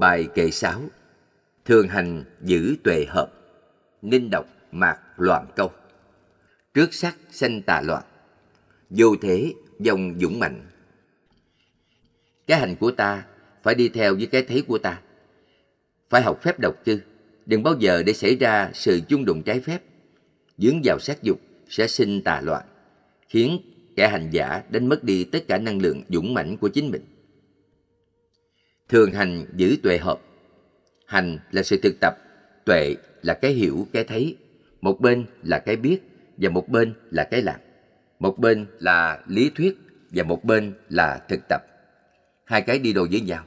Bài kệ sáu Thường hành giữ tuệ hợp Ninh độc mạc loạn câu Trước sắc sanh tà loạn Vô thế dòng dũng mạnh Cái hành của ta phải đi theo với cái thế của ta Phải học phép độc chư Đừng bao giờ để xảy ra sự chung đụng trái phép Dướng vào sát dục sẽ sinh tà loạn Khiến kẻ hành giả đánh mất đi tất cả năng lượng dũng mãnh của chính mình thường hành giữ tuệ hợp hành là sự thực tập tuệ là cái hiểu cái thấy một bên là cái biết và một bên là cái làm một bên là lý thuyết và một bên là thực tập hai cái đi đôi với nhau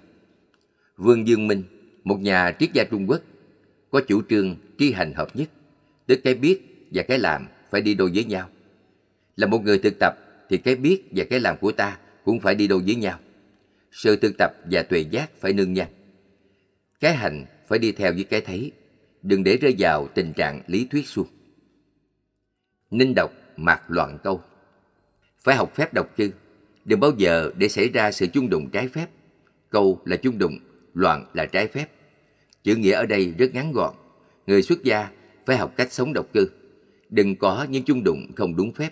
vương dương minh một nhà triết gia trung quốc có chủ trương tri hành hợp nhất tức cái biết và cái làm phải đi đôi với nhau là một người thực tập thì cái biết và cái làm của ta cũng phải đi đôi với nhau sự tương tập và tuệ giác phải nương nhanh. Cái hành phải đi theo với cái thấy, đừng để rơi vào tình trạng lý thuyết suông. Ninh đọc mạc loạn câu. Phải học phép đọc chữ, đừng bao giờ để xảy ra sự chung đụng trái phép. Câu là chung đụng, loạn là trái phép. Chữ nghĩa ở đây rất ngắn gọn. Người xuất gia phải học cách sống độc cư. Đừng có những chung đụng không đúng phép.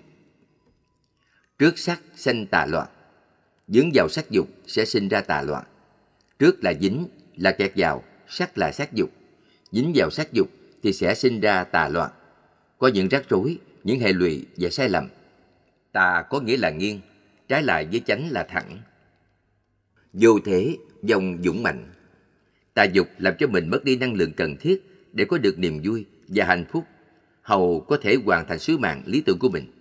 Trước sắc sanh tà loạn, dướng vào sắc dục sẽ sinh ra tà loạn. Trước là dính, là kẹt vào, sắc là sắc dục. Dính vào sắc dục thì sẽ sinh ra tà loạn. Có những rắc rối, những hệ lụy và sai lầm. Tà có nghĩa là nghiêng, trái lại với chánh là thẳng. Vô thế, dòng dũng mạnh. Tà dục làm cho mình mất đi năng lượng cần thiết để có được niềm vui và hạnh phúc, hầu có thể hoàn thành sứ mạng lý tưởng của mình.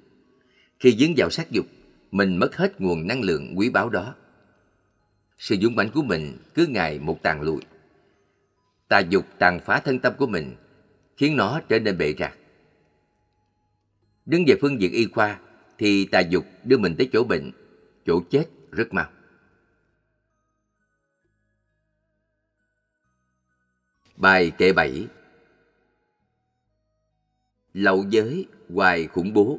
Khi dính vào sắc dục, mình mất hết nguồn năng lượng quý báu đó. Sự dũng mãnh của mình cứ ngày một tàn lụi. Tà dục tàn phá thân tâm của mình, khiến nó trở nên bệ rạc. Đứng về phương diện y khoa, thì tà dục đưa mình tới chỗ bệnh, chỗ chết rất mau. Bài kệ 7 Lậu giới hoài khủng bố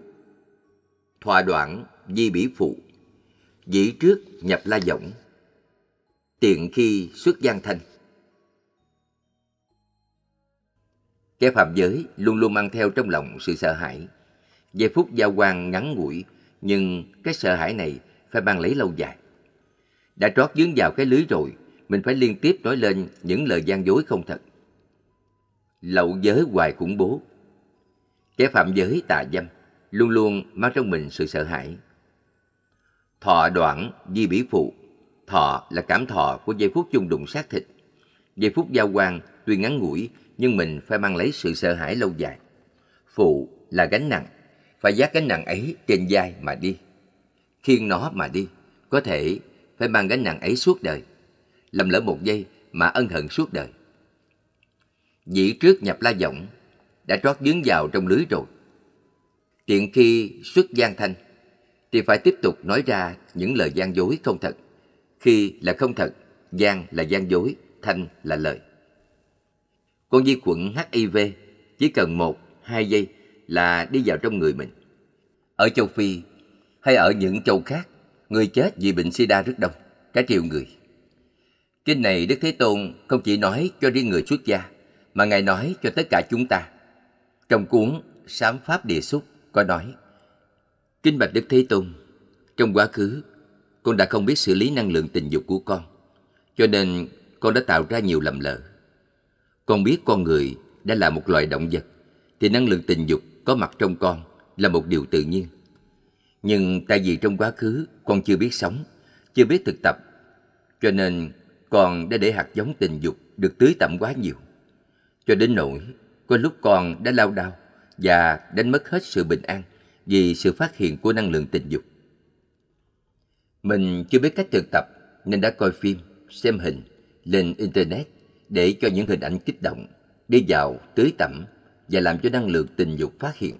Thòa đoạn di bỉ phụ dĩ trước nhập la võng tiện khi xuất giang thanh kẻ phạm giới luôn luôn mang theo trong lòng sự sợ hãi giây phút giao quan ngắn ngủi nhưng cái sợ hãi này phải mang lấy lâu dài đã trót dướng vào cái lưới rồi mình phải liên tiếp nói lên những lời gian dối không thật lậu giới hoài khủng bố kẻ phạm giới tà dâm luôn luôn mang trong mình sự sợ hãi Thọ đoạn, di bỉ phụ. Thọ là cảm thọ của giây phút chung đụng xác thịt. Giây phút giao quan tuy ngắn ngủi nhưng mình phải mang lấy sự sợ hãi lâu dài. Phụ là gánh nặng, phải giác gánh nặng ấy trên vai mà đi. Khiêng nó mà đi, có thể phải mang gánh nặng ấy suốt đời. Lầm lỡ một giây mà ân hận suốt đời. Dĩ trước nhập la giọng, đã trót dướng vào trong lưới rồi. Tiện khi xuất gian thanh, thì phải tiếp tục nói ra những lời gian dối không thật. Khi là không thật, gian là gian dối, thanh là lời. Con vi khuẩn HIV chỉ cần một, hai giây là đi vào trong người mình. Ở châu Phi hay ở những châu khác, người chết vì bệnh sida rất đông, cả triệu người. Kinh này Đức Thế Tôn không chỉ nói cho riêng người xuất gia, mà Ngài nói cho tất cả chúng ta. Trong cuốn Sám Pháp Địa Xúc có nói, Kinh bạch Đức Thế Tôn, trong quá khứ, con đã không biết xử lý năng lượng tình dục của con, cho nên con đã tạo ra nhiều lầm lỡ. Con biết con người đã là một loài động vật, thì năng lượng tình dục có mặt trong con là một điều tự nhiên. Nhưng tại vì trong quá khứ con chưa biết sống, chưa biết thực tập, cho nên con đã để hạt giống tình dục được tưới tẩm quá nhiều. Cho đến nỗi, có lúc con đã lao đao và đánh mất hết sự bình an vì sự phát hiện của năng lượng tình dục. Mình chưa biết cách thực tập nên đã coi phim, xem hình, lên Internet để cho những hình ảnh kích động, đi vào, tưới tẩm và làm cho năng lượng tình dục phát hiện.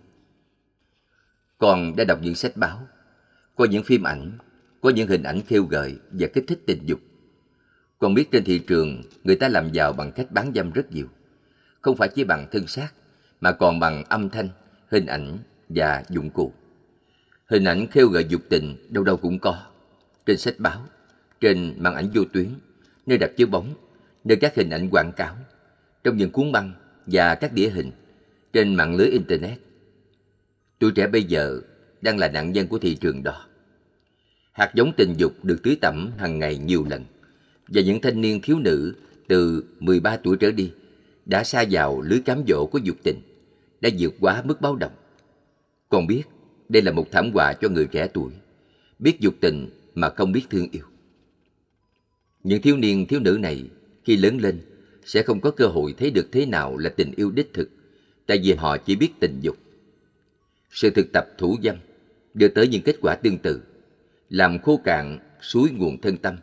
Còn đã đọc những sách báo, coi những phim ảnh, có những hình ảnh khiêu gợi và kích thích tình dục. Còn biết trên thị trường người ta làm giàu bằng cách bán dâm rất nhiều. Không phải chỉ bằng thân xác mà còn bằng âm thanh, hình ảnh và dụng cụ. Hình ảnh khêu gợi dục tình đâu đâu cũng có. Trên sách báo, trên màn ảnh vô tuyến, nơi đặt chiếu bóng, nơi các hình ảnh quảng cáo, trong những cuốn băng và các đĩa hình, trên mạng lưới Internet. Tuổi trẻ bây giờ đang là nạn nhân của thị trường đó. Hạt giống tình dục được tưới tẩm hàng ngày nhiều lần và những thanh niên thiếu nữ từ 13 tuổi trở đi đã xa vào lưới cám dỗ của dục tình, đã vượt quá mức báo động. Con biết đây là một thảm họa cho người trẻ tuổi, biết dục tình mà không biết thương yêu. Những thiếu niên thiếu nữ này khi lớn lên sẽ không có cơ hội thấy được thế nào là tình yêu đích thực, tại vì họ chỉ biết tình dục. Sự thực tập thủ dâm đưa tới những kết quả tương tự, làm khô cạn suối nguồn thân tâm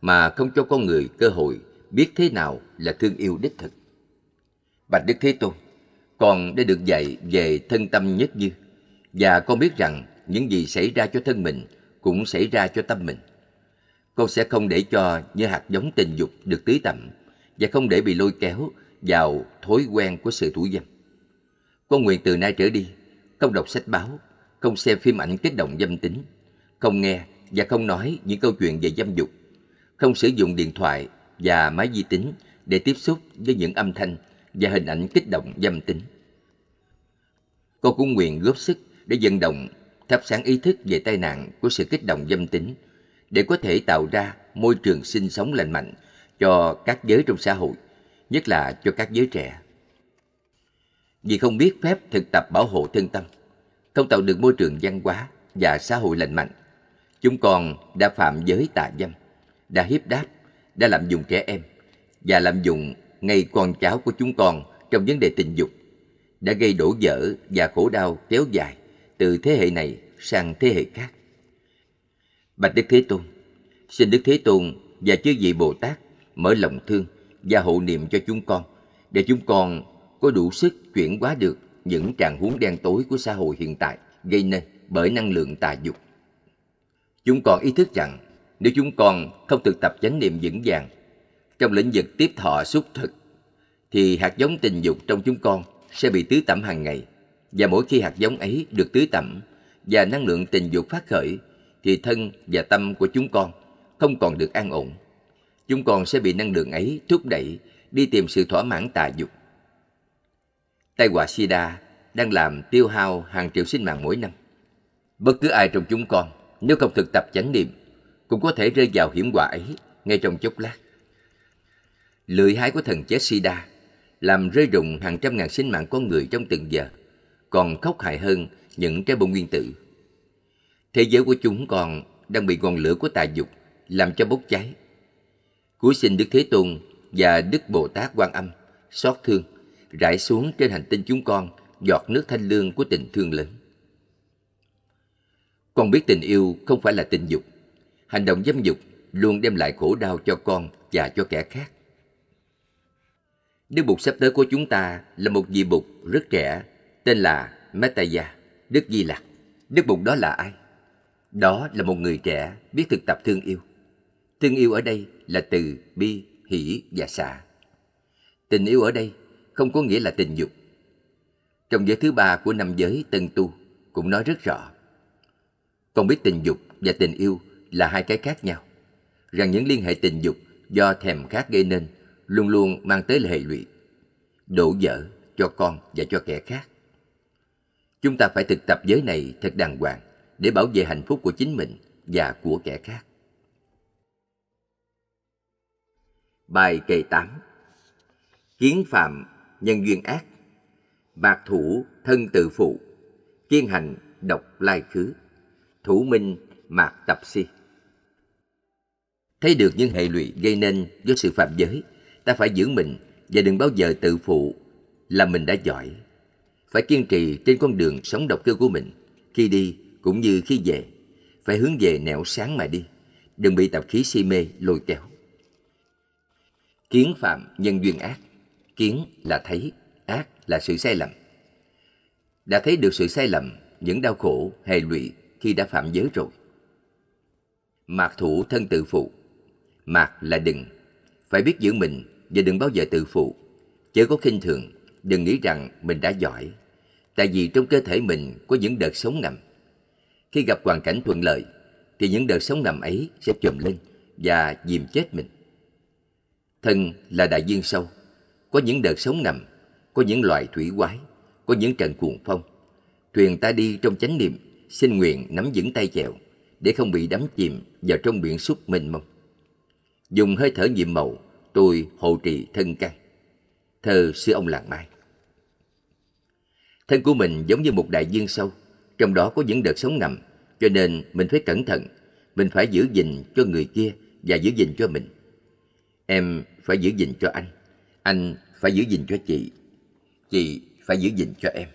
mà không cho con người cơ hội biết thế nào là thương yêu đích thực. Bạch Đức Thế Tôn còn đã được dạy về thân tâm nhất như và con biết rằng những gì xảy ra cho thân mình cũng xảy ra cho tâm mình. Con sẽ không để cho như hạt giống tình dục được tưới tẩm và không để bị lôi kéo vào thói quen của sự thủ dâm. Con nguyện từ nay trở đi, không đọc sách báo, không xem phim ảnh kích động dâm tính, không nghe và không nói những câu chuyện về dâm dục, không sử dụng điện thoại và máy vi tính để tiếp xúc với những âm thanh và hình ảnh kích động dâm tính. Con cũng nguyện góp sức để vận động thắp sáng ý thức về tai nạn của sự kích động dâm tính để có thể tạo ra môi trường sinh sống lành mạnh cho các giới trong xã hội, nhất là cho các giới trẻ. Vì không biết phép thực tập bảo hộ thân tâm, không tạo được môi trường văn hóa và xã hội lành mạnh, chúng còn đã phạm giới tà dâm, đã hiếp đáp, đã lạm dụng trẻ em và lạm dụng ngay con cháu của chúng con trong vấn đề tình dục, đã gây đổ vỡ và khổ đau kéo dài từ thế hệ này sang thế hệ khác. Bạch Đức Thế Tôn, xin Đức Thế Tôn và chư vị Bồ Tát mở lòng thương và hộ niệm cho chúng con để chúng con có đủ sức chuyển hóa được những trạng huống đen tối của xã hội hiện tại gây nên bởi năng lượng tà dục. Chúng con ý thức rằng nếu chúng con không thực tập chánh niệm vững vàng trong lĩnh vực tiếp thọ xúc thực thì hạt giống tình dục trong chúng con sẽ bị tứ tẩm hàng ngày và mỗi khi hạt giống ấy được tưới tẩm và năng lượng tình dục phát khởi, thì thân và tâm của chúng con không còn được an ổn. Chúng con sẽ bị năng lượng ấy thúc đẩy đi tìm sự thỏa mãn tà dục. Tai họa sida đang làm tiêu hao hàng triệu sinh mạng mỗi năm. Bất cứ ai trong chúng con, nếu không thực tập chánh niệm, cũng có thể rơi vào hiểm họa ấy ngay trong chốc lát. Lưỡi hái của thần chết sida làm rơi rụng hàng trăm ngàn sinh mạng con người trong từng giờ còn khốc hại hơn những trái bom nguyên tử. Thế giới của chúng còn đang bị ngọn lửa của tà dục làm cho bốc cháy. Cuối sinh Đức Thế Tôn và Đức Bồ Tát Quan Âm xót thương rải xuống trên hành tinh chúng con giọt nước thanh lương của tình thương lớn. Con biết tình yêu không phải là tình dục. Hành động dâm dục luôn đem lại khổ đau cho con và cho kẻ khác. Đức Bụt sắp tới của chúng ta là một vị Bụt rất trẻ tên là Metaya, Đức Di Lặc. Đức Bụt đó là ai? Đó là một người trẻ biết thực tập thương yêu. Thương yêu ở đây là từ bi, hỷ và xả. Tình yêu ở đây không có nghĩa là tình dục. Trong giới thứ ba của năm giới tân tu cũng nói rất rõ. Con biết tình dục và tình yêu là hai cái khác nhau. Rằng những liên hệ tình dục do thèm khát gây nên luôn luôn mang tới hệ lụy. Đổ vỡ cho con và cho kẻ khác. Chúng ta phải thực tập giới này thật đàng hoàng để bảo vệ hạnh phúc của chính mình và của kẻ khác. Bài kệ 8 Kiến phạm, nhân duyên ác Bạc thủ, thân tự phụ Kiên hành, độc lai khứ Thủ minh, mạc tập si Thấy được những hệ lụy gây nên do sự phạm giới Ta phải giữ mình và đừng bao giờ tự phụ là mình đã giỏi phải kiên trì trên con đường sống độc cơ của mình, khi đi cũng như khi về, phải hướng về nẻo sáng mà đi, đừng bị tập khí si mê lôi kéo. Kiến phạm nhân duyên ác, kiến là thấy, ác là sự sai lầm. Đã thấy được sự sai lầm, những đau khổ, hệ lụy khi đã phạm giới rồi. Mạc thủ thân tự phụ, mạc là đừng, phải biết giữ mình và đừng bao giờ tự phụ, chớ có khinh thường đừng nghĩ rằng mình đã giỏi, tại vì trong cơ thể mình có những đợt sống nằm. Khi gặp hoàn cảnh thuận lợi, thì những đợt sống nằm ấy sẽ chùm lên và dìm chết mình. Thân là đại dương sâu, có những đợt sống nằm, có những loài thủy quái, có những trận cuồng phong. Thuyền ta đi trong chánh niệm, xin nguyện nắm vững tay chèo, để không bị đắm chìm vào trong biển xúc mênh mông. Dùng hơi thở nhiệm màu, tôi hộ trì thân căn thờ sư ông làng mai. Thân của mình giống như một đại dương sâu, trong đó có những đợt sóng ngầm, cho nên mình phải cẩn thận, mình phải giữ gìn cho người kia và giữ gìn cho mình. Em phải giữ gìn cho anh, anh phải giữ gìn cho chị, chị phải giữ gìn cho em.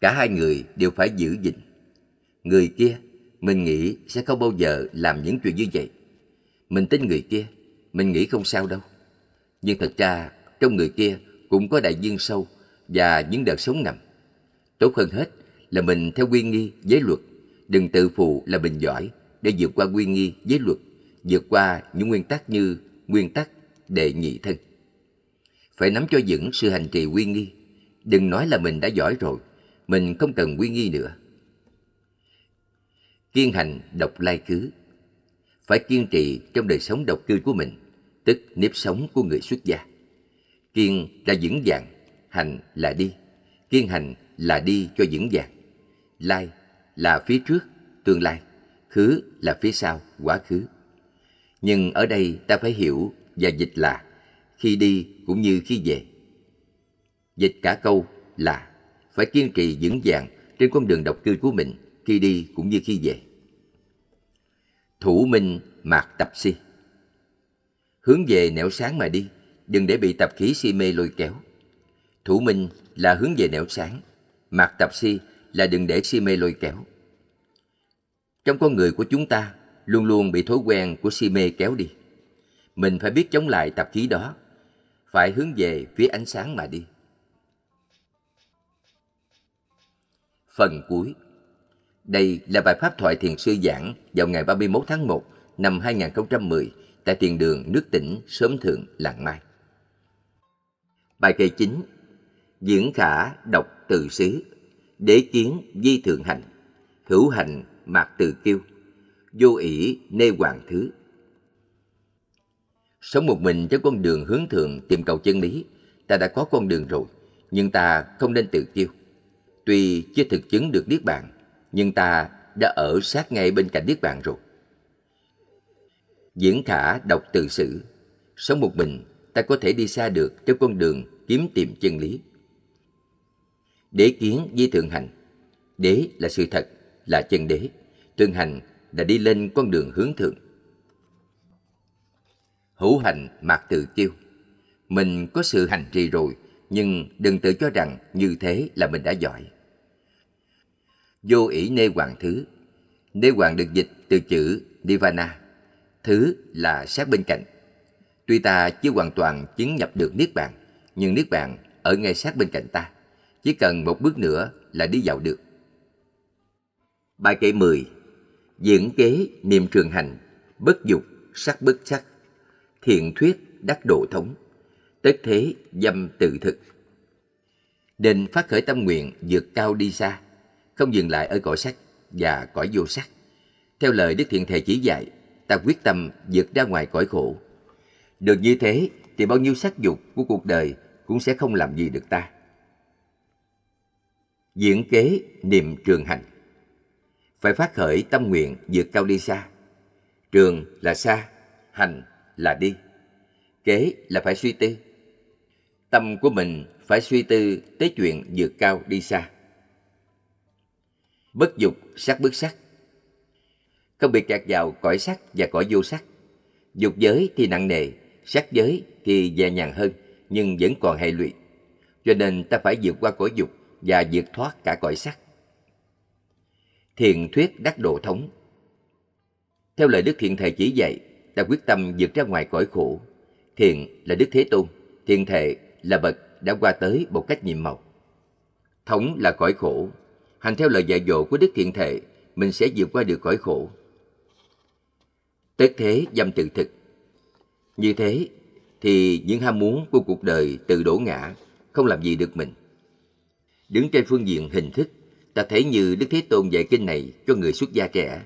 Cả hai người đều phải giữ gìn. Người kia, mình nghĩ sẽ không bao giờ làm những chuyện như vậy. Mình tin người kia, mình nghĩ không sao đâu. Nhưng thật ra trong người kia cũng có đại dương sâu và những đợt sống nằm. Tốt hơn hết là mình theo quy nghi giới luật, đừng tự phụ là mình giỏi để vượt qua quy nghi giới luật, vượt qua những nguyên tắc như nguyên tắc đệ nhị thân. Phải nắm cho vững sự hành trì quy nghi, đừng nói là mình đã giỏi rồi, mình không cần quy nghi nữa. Kiên hành độc lai cứ Phải kiên trì trong đời sống độc cư của mình, tức nếp sống của người xuất gia kiên đã vững vàng hành là đi kiên hành là đi cho vững vàng lai là phía trước tương lai khứ là phía sau quá khứ nhưng ở đây ta phải hiểu và dịch là khi đi cũng như khi về dịch cả câu là phải kiên trì vững vàng trên con đường độc cư của mình khi đi cũng như khi về thủ minh mạc tập si hướng về nẻo sáng mà đi đừng để bị tập khí si mê lôi kéo. Thủ minh là hướng về nẻo sáng, mặc tập si là đừng để si mê lôi kéo. Trong con người của chúng ta luôn luôn bị thói quen của si mê kéo đi. Mình phải biết chống lại tập khí đó, phải hướng về phía ánh sáng mà đi. Phần cuối Đây là bài pháp thoại thiền sư giảng vào ngày 31 tháng 1 năm 2010 tại thiền đường nước tỉnh Sớm Thượng, Làng Mai. Bài kệ chính Diễn khả độc từ xứ Đế kiến di thượng hành Hữu hành mạc từ kiêu Vô ỷ nê hoàng thứ Sống một mình trên con đường hướng thượng tìm cầu chân lý Ta đã có con đường rồi Nhưng ta không nên tự kiêu Tuy chưa thực chứng được Niết Bàn Nhưng ta đã ở sát ngay bên cạnh Niết Bàn rồi Diễn khả độc từ sử Sống một mình ta có thể đi xa được trong con đường kiếm tìm chân lý. Đế kiến di thượng hành. Đế là sự thật, là chân đế. Thượng hành là đi lên con đường hướng thượng. Hữu hành mạc tự kiêu. Mình có sự hành trì rồi, nhưng đừng tự cho rằng như thế là mình đã giỏi. Vô ỷ nê hoàng thứ. Nê hoàng được dịch từ chữ Nivana. Thứ là sát bên cạnh Tuy ta chưa hoàn toàn chứng nhập được Niết Bàn, nhưng Niết Bàn ở ngay sát bên cạnh ta. Chỉ cần một bước nữa là đi vào được. Bài kệ 10 Diễn kế niệm trường hành, bất dục, sắc bất sắc, thiện thuyết đắc độ thống, tất thế dâm tự thực. Định phát khởi tâm nguyện vượt cao đi xa, không dừng lại ở cõi sắc và cõi vô sắc. Theo lời Đức Thiện Thầy chỉ dạy, ta quyết tâm vượt ra ngoài cõi khổ, được như thế thì bao nhiêu sắc dục của cuộc đời cũng sẽ không làm gì được ta. Diễn kế niệm trường hành Phải phát khởi tâm nguyện vượt cao đi xa. Trường là xa, hành là đi. Kế là phải suy tư. Tâm của mình phải suy tư tới chuyện vượt cao đi xa. Bất dục sắc bức sắc. Không bị kẹt vào cõi sắc và cõi vô sắc. Dục giới thì nặng nề, sát giới thì dè nhàng hơn nhưng vẫn còn hệ lụy. Cho nên ta phải vượt qua cõi dục và vượt thoát cả cõi sắc. Thiền thuyết đắc độ thống Theo lời Đức Thiện Thầy chỉ dạy, ta quyết tâm vượt ra ngoài cõi khổ. Thiền là Đức Thế Tôn, Thiền Thệ là bậc đã qua tới một cách nhiệm màu. Thống là cõi khổ. Hành theo lời dạy dỗ của Đức Thiện Thệ, mình sẽ vượt qua được cõi khổ. Tất thế dâm tự thực như thế thì những ham muốn của cuộc đời từ đổ ngã, không làm gì được mình. Đứng trên phương diện hình thức, ta thấy như Đức Thế Tôn dạy kinh này cho người xuất gia trẻ.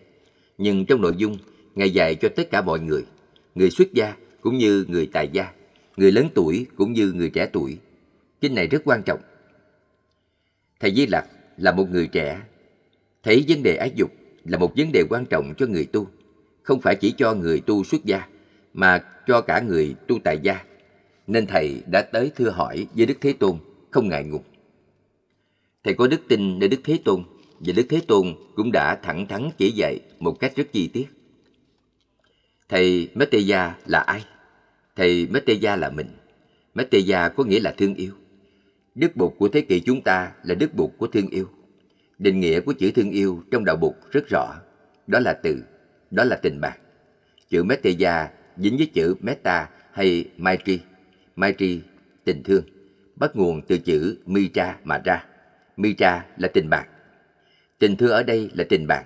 Nhưng trong nội dung, Ngài dạy cho tất cả mọi người, người xuất gia cũng như người tài gia, người lớn tuổi cũng như người trẻ tuổi. Kinh này rất quan trọng. Thầy Di Lặc là một người trẻ, thấy vấn đề ái dục là một vấn đề quan trọng cho người tu, không phải chỉ cho người tu xuất gia mà cho cả người tu tại gia nên thầy đã tới thưa hỏi với đức thế tôn không ngại ngùng thầy có đức tin nơi đức thế tôn và đức thế tôn cũng đã thẳng thắn chỉ dạy một cách rất chi tiết thầy Metteya là ai thầy Metteya là mình Metteya có nghĩa là thương yêu đức bụt của thế kỷ chúng ta là đức bụt của thương yêu định nghĩa của chữ thương yêu trong đạo bụt rất rõ đó là từ đó là tình bạn chữ Metteya dính với chữ metta hay maitri. Maitri, tình thương, bắt nguồn từ chữ mitra mà ra. Mitra là tình bạn. Tình thương ở đây là tình bạn.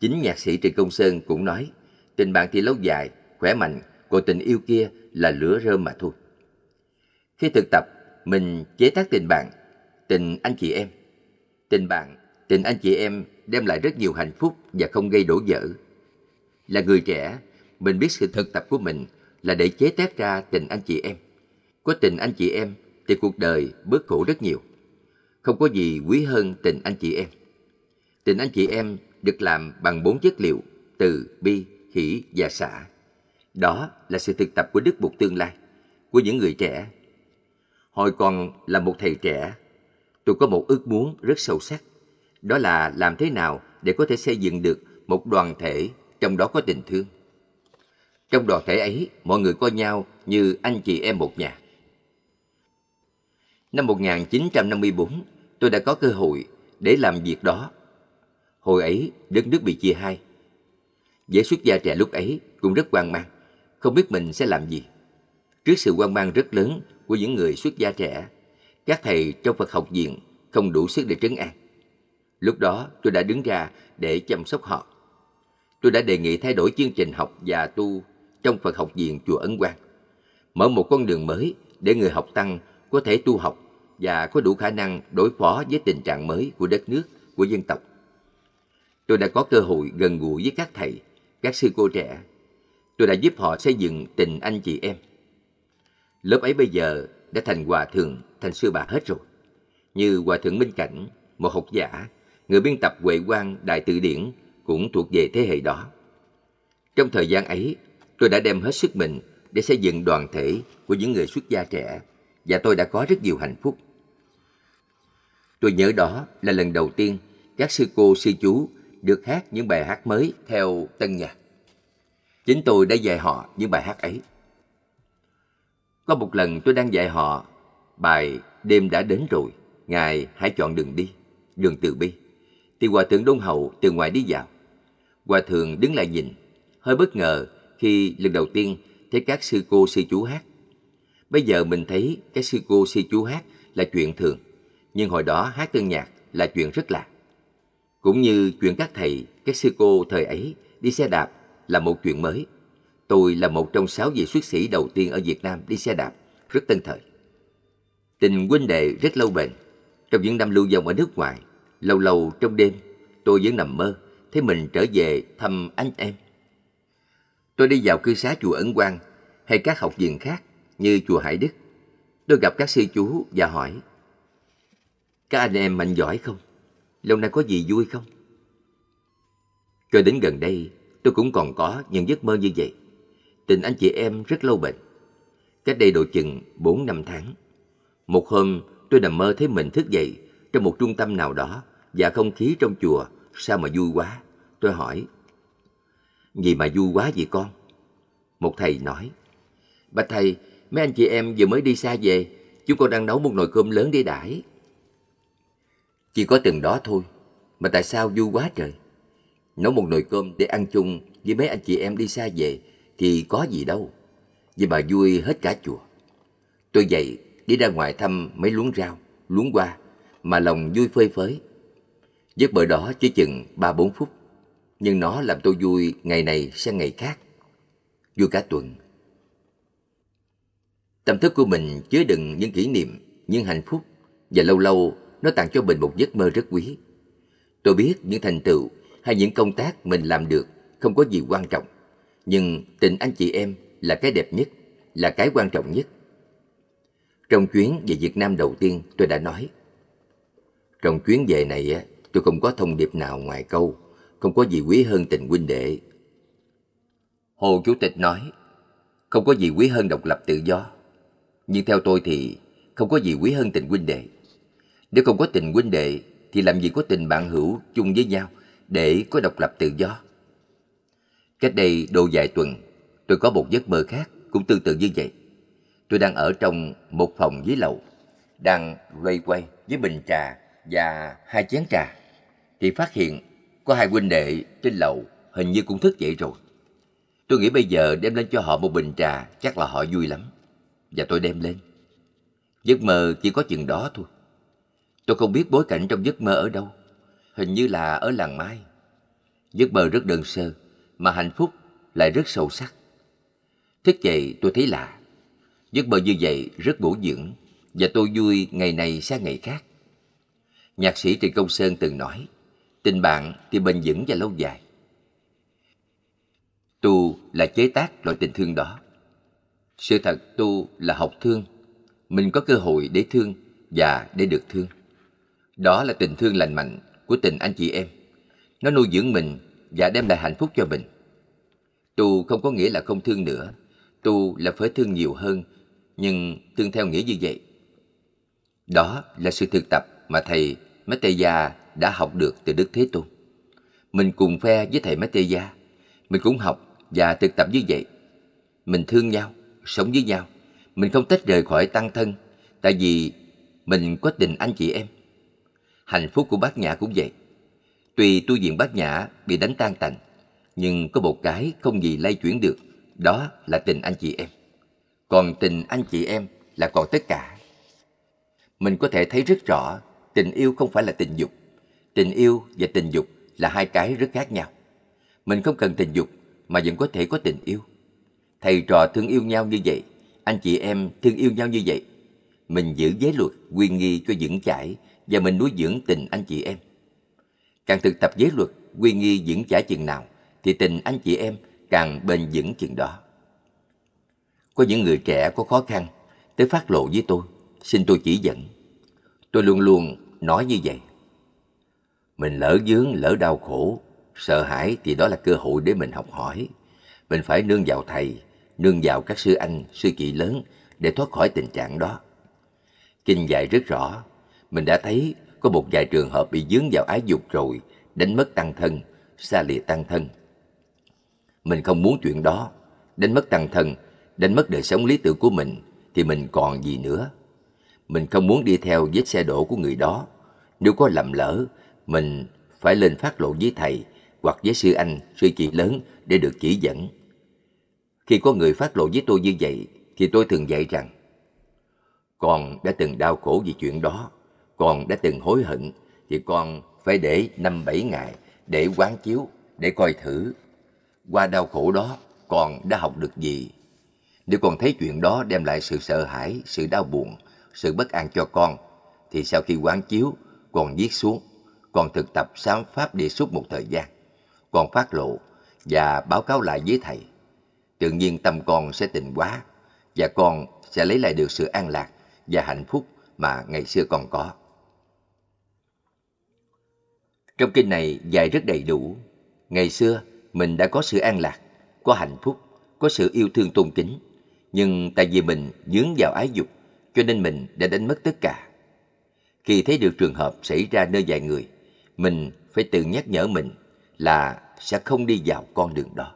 Chính nhạc sĩ Trịnh Công Sơn cũng nói, tình bạn thì lâu dài, khỏe mạnh, còn tình yêu kia là lửa rơm mà thôi. Khi thực tập, mình chế tác tình bạn, tình anh chị em. Tình bạn, tình anh chị em đem lại rất nhiều hạnh phúc và không gây đổ vỡ. Là người trẻ, mình biết sự thực tập của mình là để chế tét ra tình anh chị em. Có tình anh chị em thì cuộc đời bớt khổ rất nhiều. Không có gì quý hơn tình anh chị em. Tình anh chị em được làm bằng bốn chất liệu từ, bi, hỷ và xả. Đó là sự thực tập của Đức Bụt tương lai, của những người trẻ. Hồi còn là một thầy trẻ, tôi có một ước muốn rất sâu sắc. Đó là làm thế nào để có thể xây dựng được một đoàn thể trong đó có tình thương. Trong đoàn thể ấy, mọi người coi nhau như anh chị em một nhà. Năm 1954, tôi đã có cơ hội để làm việc đó. Hồi ấy, đất nước bị chia hai. Giới xuất gia trẻ lúc ấy cũng rất hoang mang, không biết mình sẽ làm gì. Trước sự hoang mang rất lớn của những người xuất gia trẻ, các thầy trong Phật học viện không đủ sức để trấn an. Lúc đó, tôi đã đứng ra để chăm sóc họ. Tôi đã đề nghị thay đổi chương trình học và tu trong Phật học viện Chùa Ấn Quang, mở một con đường mới để người học tăng có thể tu học và có đủ khả năng đối phó với tình trạng mới của đất nước, của dân tộc. Tôi đã có cơ hội gần gũi với các thầy, các sư cô trẻ. Tôi đã giúp họ xây dựng tình anh chị em. Lớp ấy bây giờ đã thành hòa thượng, thành sư bà hết rồi. Như hòa thượng Minh Cảnh, một học giả, người biên tập Huệ Quang Đại Tự Điển cũng thuộc về thế hệ đó. Trong thời gian ấy, tôi đã đem hết sức mình để xây dựng đoàn thể của những người xuất gia trẻ và tôi đã có rất nhiều hạnh phúc. Tôi nhớ đó là lần đầu tiên các sư cô sư chú được hát những bài hát mới theo tân nhạc. Chính tôi đã dạy họ những bài hát ấy. Có một lần tôi đang dạy họ bài Đêm đã đến rồi, ngài hãy chọn đường đi, đường từ bi. Thì Hòa Thượng Đông Hậu từ ngoài đi vào. Hòa Thượng đứng lại nhìn, hơi bất ngờ khi lần đầu tiên thấy các sư cô sư chú hát. Bây giờ mình thấy các sư cô sư chú hát là chuyện thường, nhưng hồi đó hát tân nhạc là chuyện rất lạ. Cũng như chuyện các thầy, các sư cô thời ấy đi xe đạp là một chuyện mới. Tôi là một trong sáu vị xuất sĩ đầu tiên ở Việt Nam đi xe đạp, rất tân thời. Tình huynh đệ rất lâu bền. Trong những năm lưu vong ở nước ngoài, lâu lâu trong đêm, tôi vẫn nằm mơ thấy mình trở về thăm anh em. Tôi đi vào cư xá chùa Ấn Quang hay các học viện khác như chùa Hải Đức. Tôi gặp các sư chú và hỏi Các anh em mạnh giỏi không? Lâu nay có gì vui không? Cho đến gần đây tôi cũng còn có những giấc mơ như vậy. Tình anh chị em rất lâu bệnh. Cách đây độ chừng bốn năm tháng. Một hôm tôi nằm mơ thấy mình thức dậy trong một trung tâm nào đó và không khí trong chùa sao mà vui quá. Tôi hỏi gì mà vui quá vậy con? Một thầy nói, Bạch thầy, mấy anh chị em vừa mới đi xa về, chúng con đang nấu một nồi cơm lớn để đãi. Chỉ có từng đó thôi, mà tại sao vui quá trời? Nấu một nồi cơm để ăn chung với mấy anh chị em đi xa về thì có gì đâu. Vậy mà vui hết cả chùa. Tôi dậy đi ra ngoài thăm mấy luống rau, luống hoa mà lòng vui phơi phới. Giấc bờ đó chỉ chừng ba bốn phút nhưng nó làm tôi vui ngày này sang ngày khác. Vui cả tuần. Tâm thức của mình chứa đựng những kỷ niệm, những hạnh phúc và lâu lâu nó tặng cho mình một giấc mơ rất quý. Tôi biết những thành tựu hay những công tác mình làm được không có gì quan trọng, nhưng tình anh chị em là cái đẹp nhất, là cái quan trọng nhất. Trong chuyến về Việt Nam đầu tiên tôi đã nói Trong chuyến về này tôi không có thông điệp nào ngoài câu không có gì quý hơn tình huynh đệ. Hồ Chủ tịch nói, không có gì quý hơn độc lập tự do. Nhưng theo tôi thì không có gì quý hơn tình huynh đệ. Nếu không có tình huynh đệ thì làm gì có tình bạn hữu chung với nhau để có độc lập tự do. Cách đây độ vài tuần, tôi có một giấc mơ khác cũng tương tự như vậy. Tôi đang ở trong một phòng dưới lầu, đang loay quay với bình trà và hai chén trà, thì phát hiện có hai huynh đệ trên lầu hình như cũng thức dậy rồi. Tôi nghĩ bây giờ đem lên cho họ một bình trà chắc là họ vui lắm. Và tôi đem lên. Giấc mơ chỉ có chừng đó thôi. Tôi không biết bối cảnh trong giấc mơ ở đâu. Hình như là ở làng Mai. Giấc mơ rất đơn sơ, mà hạnh phúc lại rất sâu sắc. Thức dậy tôi thấy lạ. Giấc mơ như vậy rất bổ dưỡng và tôi vui ngày này sang ngày khác. Nhạc sĩ Trịnh Công Sơn từng nói, tình bạn thì bền vững và lâu dài tu là chế tác loại tình thương đó sự thật tu là học thương mình có cơ hội để thương và để được thương đó là tình thương lành mạnh của tình anh chị em nó nuôi dưỡng mình và đem lại hạnh phúc cho mình tu không có nghĩa là không thương nữa tu là phải thương nhiều hơn nhưng thương theo nghĩa như vậy đó là sự thực tập mà thầy Mateya đã học được từ Đức Thế Tôn. Mình cùng phe với thầy Mét Gia, mình cũng học và thực tập như vậy. Mình thương nhau, sống với nhau, mình không tách rời khỏi tăng thân, tại vì mình có tình anh chị em. Hạnh phúc của bác Nhã cũng vậy. Tuy tu viện bác Nhã bị đánh tan tành, nhưng có một cái không gì lay chuyển được, đó là tình anh chị em. Còn tình anh chị em là còn tất cả. Mình có thể thấy rất rõ tình yêu không phải là tình dục Tình yêu và tình dục là hai cái rất khác nhau. Mình không cần tình dục mà vẫn có thể có tình yêu. Thầy trò thương yêu nhau như vậy, anh chị em thương yêu nhau như vậy. Mình giữ giới luật, quy nghi cho vững chãi và mình nuôi dưỡng tình anh chị em. Càng thực tập giới luật, quy nghi vững chãi chừng nào thì tình anh chị em càng bền vững chừng đó. Có những người trẻ có khó khăn tới phát lộ với tôi, xin tôi chỉ dẫn. Tôi luôn luôn nói như vậy. Mình lỡ dướng, lỡ đau khổ, sợ hãi thì đó là cơ hội để mình học hỏi. Mình phải nương vào thầy, nương vào các sư anh, sư chị lớn để thoát khỏi tình trạng đó. Kinh dạy rất rõ, mình đã thấy có một vài trường hợp bị dướng vào ái dục rồi, đánh mất tăng thân, xa lìa tăng thân. Mình không muốn chuyện đó, đánh mất tăng thân, đánh mất đời sống lý tưởng của mình thì mình còn gì nữa. Mình không muốn đi theo vết xe đổ của người đó. Nếu có lầm lỡ mình phải lên phát lộ với thầy hoặc với sư anh, sư chị lớn để được chỉ dẫn. Khi có người phát lộ với tôi như vậy, thì tôi thường dạy rằng Con đã từng đau khổ vì chuyện đó, con đã từng hối hận, thì con phải để năm bảy ngày để quán chiếu, để coi thử. Qua đau khổ đó, con đã học được gì? Nếu con thấy chuyện đó đem lại sự sợ hãi, sự đau buồn, sự bất an cho con, thì sau khi quán chiếu, con viết xuống còn thực tập sáng pháp địa suốt một thời gian, còn phát lộ và báo cáo lại với thầy. Tự nhiên tâm con sẽ tình quá và con sẽ lấy lại được sự an lạc và hạnh phúc mà ngày xưa còn có. Trong kinh này dạy rất đầy đủ. Ngày xưa mình đã có sự an lạc, có hạnh phúc, có sự yêu thương tôn kính. Nhưng tại vì mình dướng vào ái dục cho nên mình đã đánh mất tất cả. Khi thấy được trường hợp xảy ra nơi vài người, mình phải tự nhắc nhở mình là sẽ không đi vào con đường đó